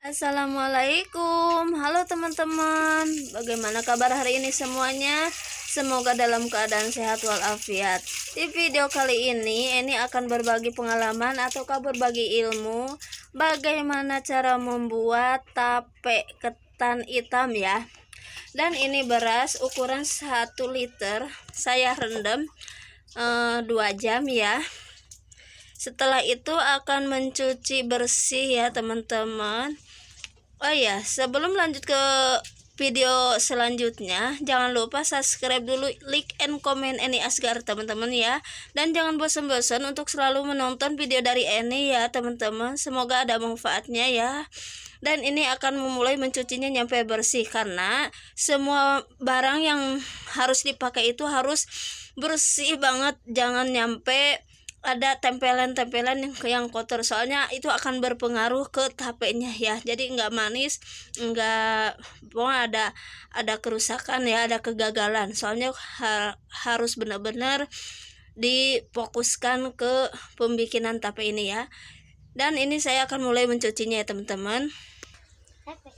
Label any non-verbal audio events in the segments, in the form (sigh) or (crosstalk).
Assalamualaikum Halo teman-teman Bagaimana kabar hari ini semuanya Semoga dalam keadaan sehat walafiat Di video kali ini ini akan berbagi pengalaman atau Ataukah bagi ilmu Bagaimana cara membuat Tape ketan hitam ya Dan ini beras Ukuran 1 liter Saya rendam e, eh, 2 jam ya setelah itu akan mencuci bersih ya teman-teman Oh iya, sebelum lanjut ke video selanjutnya jangan lupa subscribe dulu like and comment Eni Asgar teman-teman ya dan jangan bosan-bosan untuk selalu menonton video dari Eni ya teman-teman semoga ada manfaatnya ya dan ini akan memulai mencucinya nyampe bersih karena semua barang yang harus dipakai itu harus bersih banget jangan nyampe ada tempelan-tempelan yang yang kotor soalnya itu akan berpengaruh ke tapenya ya jadi nggak manis nggak pokoknya ada ada kerusakan ya ada kegagalan soalnya ha, harus benar-benar difokuskan ke pembikinan tape ini ya dan ini saya akan mulai mencucinya ya teman-teman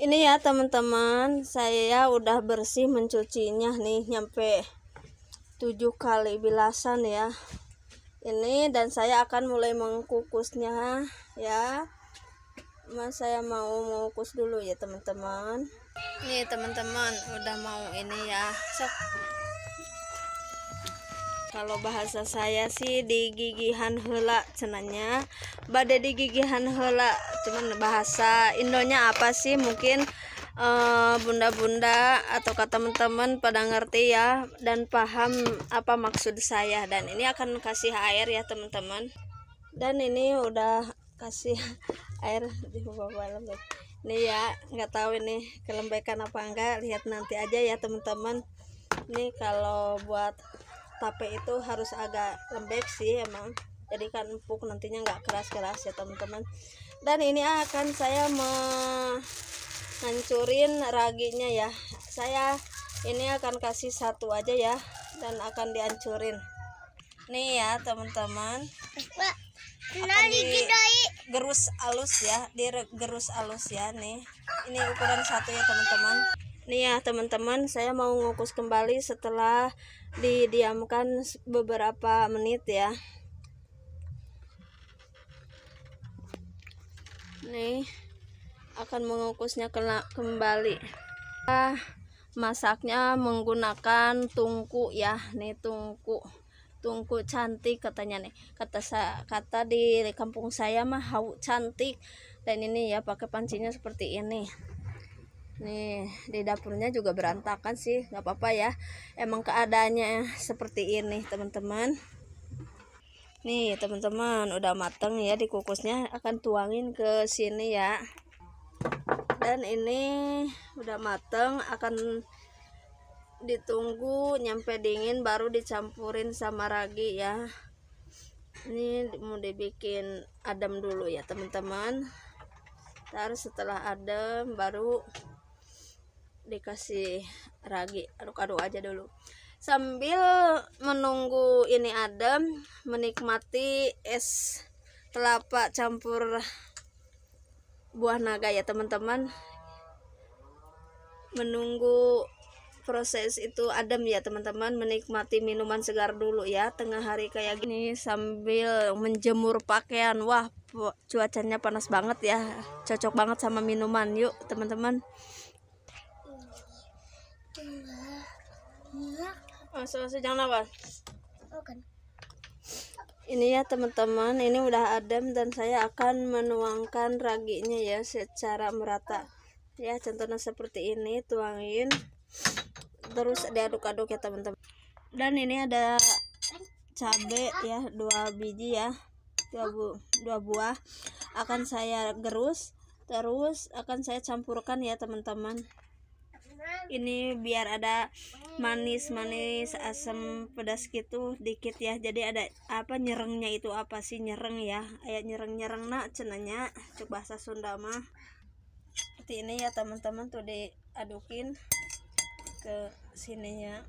ini ya teman-teman saya udah bersih mencucinya nih nyampe 7 kali bilasan ya ini dan saya akan mulai mengkukusnya ya mas saya mau mengukus dulu ya teman-teman Ini teman-teman udah mau ini ya So, kalau bahasa saya sih di gigihan hela cenanya badai di gigihan hela cuman bahasa indonya apa sih mungkin Eh, bunda-bunda uh, atau kata teman-teman pada ngerti ya dan paham apa maksud saya dan ini akan kasih air ya teman-teman dan ini udah kasih (laughs) air di bawah lembek ini ya nggak tahu ini kelembekan apa enggak lihat nanti aja ya teman-teman ini kalau buat tape itu harus agak lembek sih emang jadi kan empuk nantinya nggak keras-keras ya teman-teman dan ini akan saya me hancurin raginya ya saya ini akan kasih satu aja ya dan akan dihancurin nih ya teman-teman akan digerus alus ya gerus alus ya nih ini ukuran satu ya teman-teman nih ya teman-teman saya mau ngukus kembali setelah didiamkan beberapa menit ya nih akan mengukusnya kena kembali ah masaknya menggunakan tungku ya nih tungku tungku cantik katanya nih kata kata di kampung saya mah hau cantik dan ini ya pakai pancinya seperti ini nih di dapurnya juga berantakan sih nggak apa-apa ya emang keadaannya seperti ini teman-teman nih teman-teman udah mateng ya dikukusnya akan tuangin ke sini ya dan ini udah mateng akan ditunggu nyampe dingin baru dicampurin sama ragi ya ini mau dibikin adem dulu ya teman-teman terus setelah adem baru dikasih ragi aduk-aduk aja dulu sambil menunggu ini adem menikmati es telapak campur buah naga ya teman-teman menunggu proses itu adem ya teman-teman menikmati minuman segar dulu ya tengah hari kayak gini sambil menjemur pakaian wah cuacanya panas banget ya cocok banget sama minuman yuk teman-teman oh, so, so, jangan apa? Oh, kan ini ya teman-teman ini udah adem dan saya akan menuangkan raginya ya secara merata ya contohnya seperti ini tuangin terus diaduk-aduk ya teman-teman dan ini ada cabe ya dua biji ya dua, bu dua buah akan saya gerus terus akan saya campurkan ya teman-teman ini biar ada manis-manis asam pedas gitu dikit ya jadi ada apa nyerengnya itu apa sih nyereng ya ayat nyereng-nyereng nak cenanya cuk bahasa Sunda mah seperti ini ya teman-teman tuh diadukin ke sininya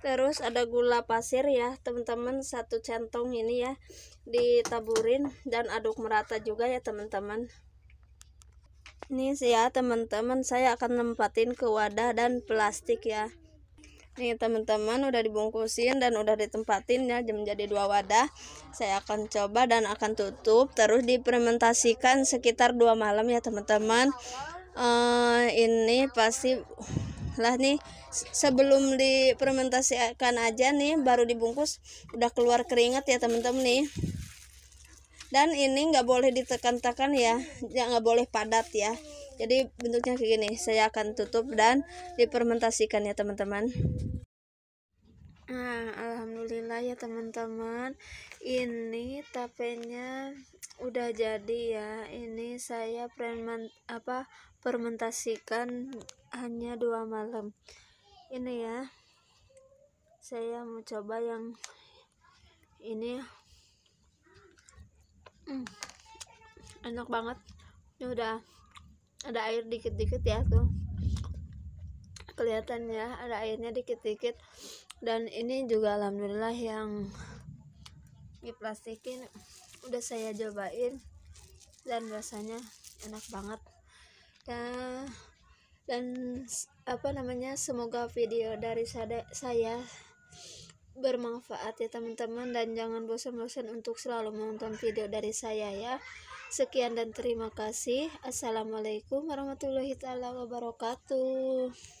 terus ada gula pasir ya teman-teman satu centong ini ya ditaburin dan aduk merata juga ya teman-teman ini sih ya teman-teman saya akan nempatin ke wadah dan plastik ya. Ini teman-teman udah dibungkusin dan udah ditempatin ya menjadi dua wadah. Saya akan coba dan akan tutup terus dipermentasikan sekitar dua malam ya teman-teman. Uh, ini pasti lah nih sebelum dipermentasikan aja nih baru dibungkus udah keluar keringat ya teman-teman nih dan ini nggak boleh ditekan-tekan ya nggak boleh padat ya jadi bentuknya kayak gini saya akan tutup dan dipermentasikan ya teman-teman nah alhamdulillah ya teman-teman ini tapenya udah jadi ya ini saya permen apa fermentasikan hanya dua malam ini ya saya mau coba yang ini hmm, enak banget ini udah ada air dikit-dikit ya tuh kelihatan ya ada airnya dikit-dikit dan ini juga alhamdulillah yang diplastikin udah saya cobain dan rasanya enak banget dan dan apa namanya semoga video dari saya bermanfaat ya teman-teman dan jangan bosan-bosan untuk selalu menonton video dari saya ya sekian dan terima kasih assalamualaikum warahmatullahi taala wabarakatuh